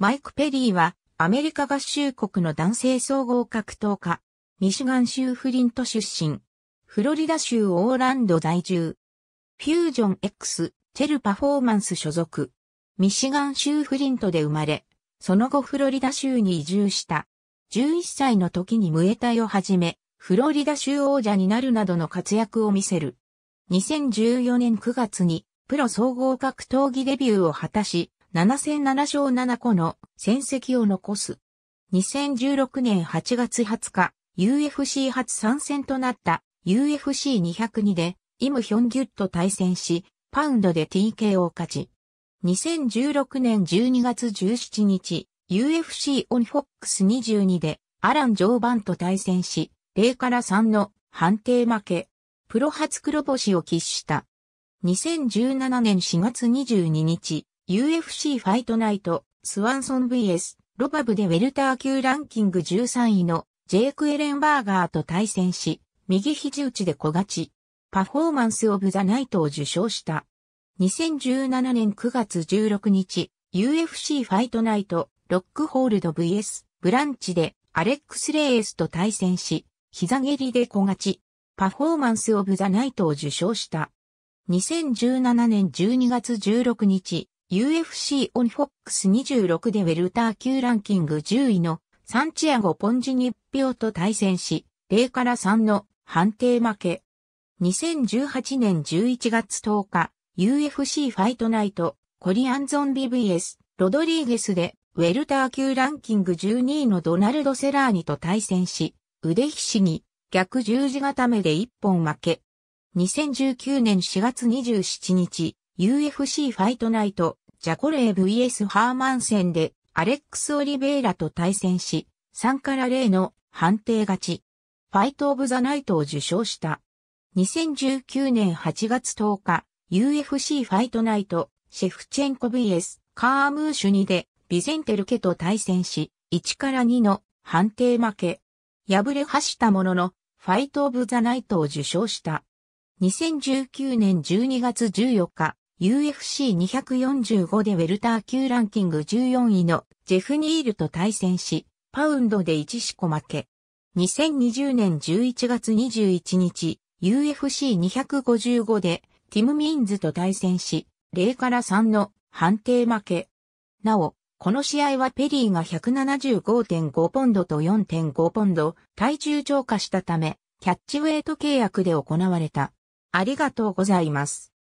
マイク・ペリーはアメリカ合衆国の男性総合格闘家、ミシガン州フリント出身、フロリダ州オーランド在住、フュージョン X チェルパフォーマンス所属、ミシガン州フリントで生まれ、その後フロリダ州に移住した。11歳の時にムエタイを始め、フロリダ州王者になるなどの活躍を見せる。2014年9月にプロ総合格闘技デビューを果たし、7戦7勝7個の戦績を残す。2016年8月20日、UFC 初参戦となった UFC202 でイムヒョンギュッと対戦し、パウンドで TK を勝ち。2016年12月17日、UFC オンフォックス22でアラン・ジョーバンと対戦し、0から3の判定負け。プロ初黒星を喫した。2017年4月22日、UFC ファイトナイト、スワンソン VS、ロパブでウェルター級ランキング13位のジェイク・エレンバーガーと対戦し、右肘打ちで小勝ち、パフォーマンス・オブ・ザ・ナイトを受賞した。2017年9月16日、UFC ファイトナイト、ロックホールド VS、ブランチでアレックス・レイエスと対戦し、膝蹴りで小勝ち、パフォーマンス・オブ・ザ・ナイトを受賞した。2017年12月16日、UFC オンフォックス26でウェルター級ランキング10位のサンチアゴ・ポンジニッピオと対戦し、0から3の判定負け。2018年11月10日、UFC ファイトナイト、コリアンゾンビ VS、ロドリーゲスで、ウェルター級ランキング12位のドナルド・セラーニと対戦し、腕ひしぎ、逆十字固めで1本負け。2019年4月27日、UFC ファイトナイト、ジャコレー VS ハーマン戦で、アレックス・オリベイラと対戦し、3から0の判定勝ち。ファイト・オブ・ザ・ナイトを受賞した。2019年8月10日、UFC ファイトナイト、シェフチェンコ VS、カームーシュニで、ビゼンテルケと対戦し、1から2の判定負け。敗れ走ったものの、ファイト・オブ・ザ・ナイトを受賞した。2019年12月14日、UFC245 でウェルター級ランキング14位のジェフ・ニールと対戦し、パウンドで1四個負け。2020年11月21日、UFC255 でティム・ミーンズと対戦し、0から3の判定負け。なお、この試合はペリーが175.5ポンドと4.5ポンド、体重超過したため、キャッチウェイト契約で行われた。ありがとうございます。